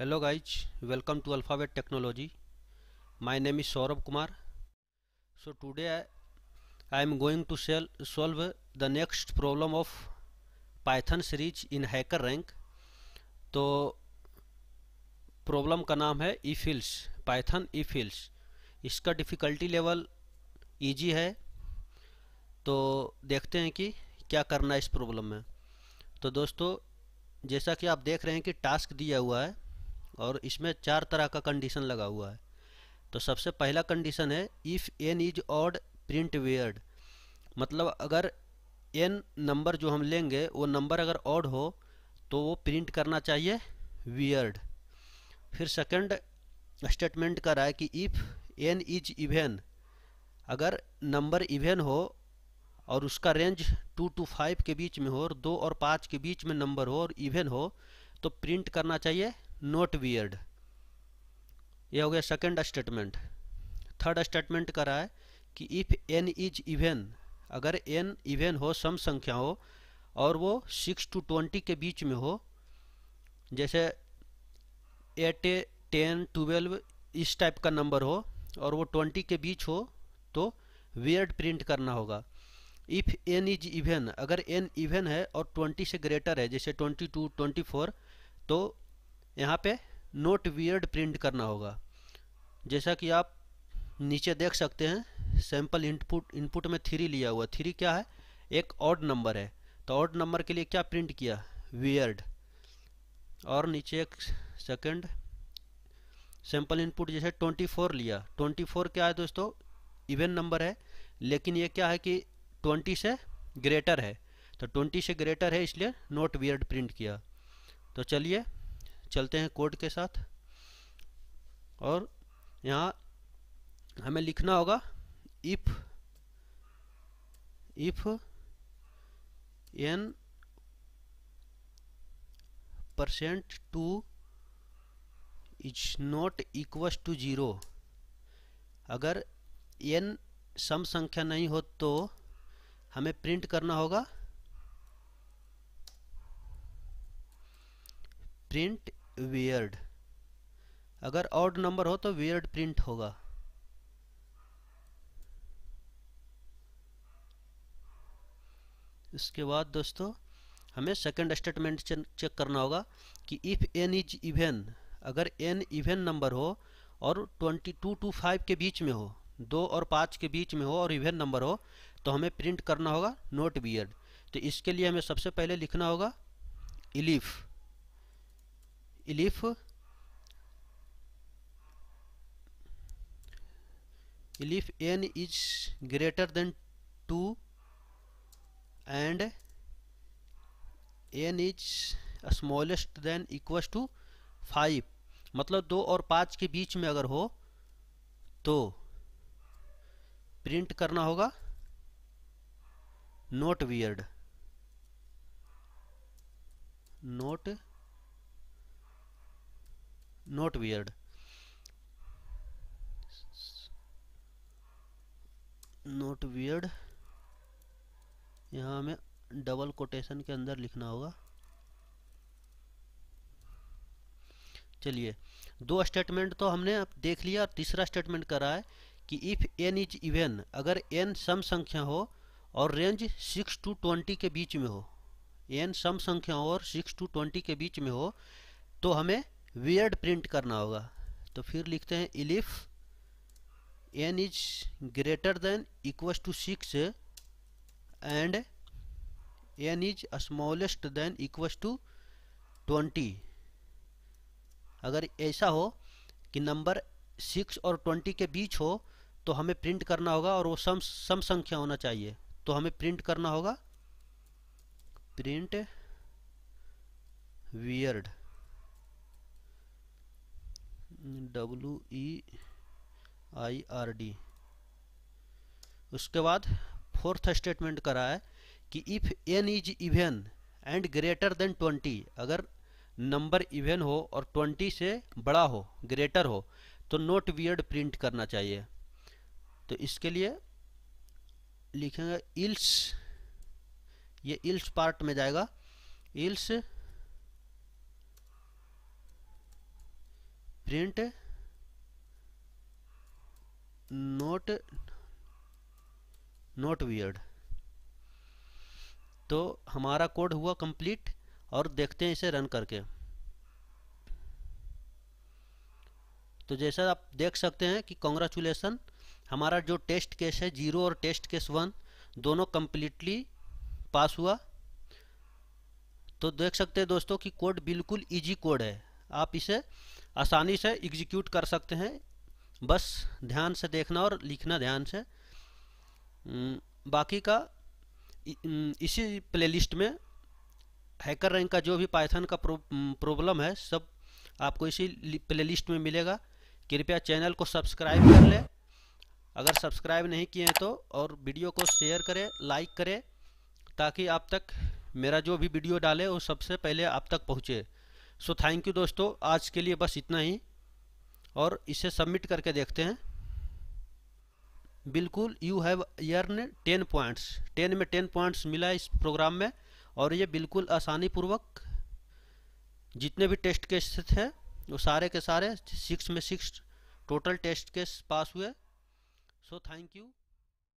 hello guys welcome to Alphabet Technology my name is Saurabh Kumar so today I am going to sell solve the next problem of Python series in Hacker Rank तो problem का नाम है if else Python if else इसका difficulty level easy है तो देखते हैं कि क्या करना है इस प्रॉब्लम में तो दोस्तों जैसा कि आप देख रहे हैं कि टास्क दिया हुआ है और इसमें चार तरह का कंडीशन लगा हुआ है तो सबसे पहला कंडीशन है if n is odd print weird मतलब अगर एन नंबर जो हम लेंगे वो नंबर अगर ऑड हो तो वो प्रिंट करना चाहिए वियर्ड फिर सेकंड स्टेटमेंट कर रहा है कि इफ़ एन इज इवेन अगर नंबर इवेन हो और उसका रेंज टू टू फाइव के बीच में हो और दो और पाँच के बीच में नंबर हो और इवेन हो तो प्रिंट करना चाहिए नॉट वियर्ड यह हो गया सेकेंड स्टेटमेंट थर्ड स्टेटमेंट कर रहा है कि इफ़ एन इज इवेन अगर एन इवेन हो सम संख्या हो और वो सिक्स टू ट्वेंटी के बीच में हो जैसे एट टेन ट्वेल्व इस टाइप का नंबर हो और वो ट्वेंटी के बीच हो तो वियर्ड प्रिंट करना होगा इफ़ एन इज इवेन अगर एन इवेन है और ट्वेंटी से ग्रेटर है जैसे ट्वेंटी टू ट्वेंटी फोर तो यहाँ पे नोट वियर्ड प्रिंट करना होगा जैसा कि आप नीचे देख सकते हैं सैम्पल इनपुट इनपुट में थ्री लिया हुआ थ्री क्या है एक ऑड नंबर है तो ऑड नंबर के लिए क्या प्रिंट किया वियर्ड और नीचे एक सेकंड सैम्पल इनपुट जैसे 24 लिया 24 क्या है दोस्तों इवेन नंबर है लेकिन ये क्या है कि 20 से ग्रेटर है तो 20 से ग्रेटर है इसलिए नोट वियर्ड प्रिंट किया तो चलिए चलते हैं कोड के साथ और यहाँ हमें लिखना होगा if if n percent two is not equal to zero अगर एन सम संख्या नहीं हो तो हमें प्रिंट करना होगा प्रिंट वियर्ड अगर ऑड नंबर हो तो वियर्ड प्रिंट होगा इसके बाद दोस्तों हमें सेकंड स्टेटमेंट चेक करना होगा कि इफ़ एन इज इवेन अगर एन इवेन नंबर हो और 22 टू 5 के बीच में हो दो और पाँच के बीच में हो और इवेन नंबर हो तो हमें प्रिंट करना होगा नोट बियर्ड तो इसके लिए हमें सबसे पहले लिखना होगा elif elif elif n is greater than two and n is smallest than equals to five मतलब दो और पांच के बीच में अगर हो तो प्रिंट करना होगा not weird not not weird not weird यहाँ हमें डबल कोटेशन के अंदर लिखना होगा चलिए दो स्टेटमेंट तो हमने देख लिया और तीसरा स्टेटमेंट करा है कि इफ़ एन इज इवेन अगर एन सम संख्या हो और रेंज सिक्स टू ट्वेंटी के बीच में हो एन सम संख्या हो और सिक्स टू ट्वेंटी के बीच में हो तो हमें वियर्ड प्रिंट करना होगा तो फिर लिखते हैं elif n is greater than equals to six and n is smallest than equals to twenty अगर ऐसा हो कि नंबर सिक्स और ट्वेंटी के बीच हो तो हमें प्रिंट करना होगा और वो सम सम संख्या होना चाहिए तो हमें प्रिंट करना होगा print weird W E I R D उसके बाद फोर्थ स्टेटमेंट करा है कि if n is even and greater than twenty अगर नंबर इवेन हो और ट्वेंटी से बड़ा हो ग्रेटर हो तो नोट वियर्ड प्रिंट करना चाहिए तो इसके लिए लिखेंगे इल्स ये इल्स पार्ट में जाएगा else print not not weird तो हमारा कोड हुआ कंप्लीट और देखते हैं इसे रन करके तो जैसा आप देख सकते हैं कि कॉन्ग्रेचुलेसन हमारा जो टेस्ट केस है जीरो और टेस्ट केस वन दोनों कम्प्लीटली पास हुआ तो देख सकते हैं दोस्तों कि कोड बिल्कुल इजी कोड है आप इसे आसानी से एग्जीक्यूट कर सकते हैं बस ध्यान से देखना और लिखना ध्यान से बाकी का इसी प्लेलिस्ट में हैकर रैंक का जो भी पाइथन का प्रॉब्लम है सब आपको इसी प्लेलिस्ट में मिलेगा कृपया चैनल को सब्सक्राइब कर लें अगर सब्सक्राइब नहीं किए हैं तो और वीडियो को शेयर करें लाइक करें ताकि आप तक मेरा जो भी वीडियो डाले वो सबसे पहले आप तक पहुँचे सो थैंक यू दोस्तों आज के लिए बस इतना ही और इसे सबमिट करके देखते हैं बिल्कुल you have earned ten points ten में टेन पॉइंट्स मिला इस प्रोग्राम में और ये बिल्कुल आसानी पूर्वक जितने भी टेस्ट केस थे वो सारे के सारे सिक्स में six total test case pass हुए सो थैंक यू